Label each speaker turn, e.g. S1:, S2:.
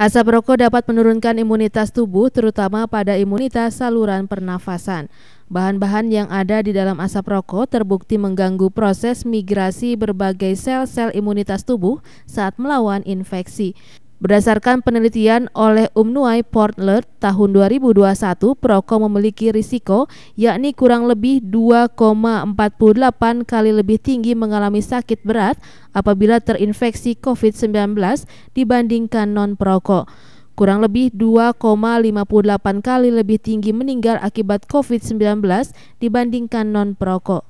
S1: Asap rokok dapat menurunkan imunitas tubuh, terutama pada imunitas saluran pernafasan. Bahan-bahan yang ada di dalam asap rokok terbukti mengganggu proses migrasi berbagai sel-sel imunitas tubuh saat melawan infeksi. Berdasarkan penelitian oleh Umnuai Portland tahun 2021, perokok memiliki risiko yakni kurang lebih 2,48 kali lebih tinggi mengalami sakit berat apabila terinfeksi COVID-19 dibandingkan non-perokok. Kurang lebih 2,58 kali lebih tinggi meninggal akibat COVID-19 dibandingkan non-perokok.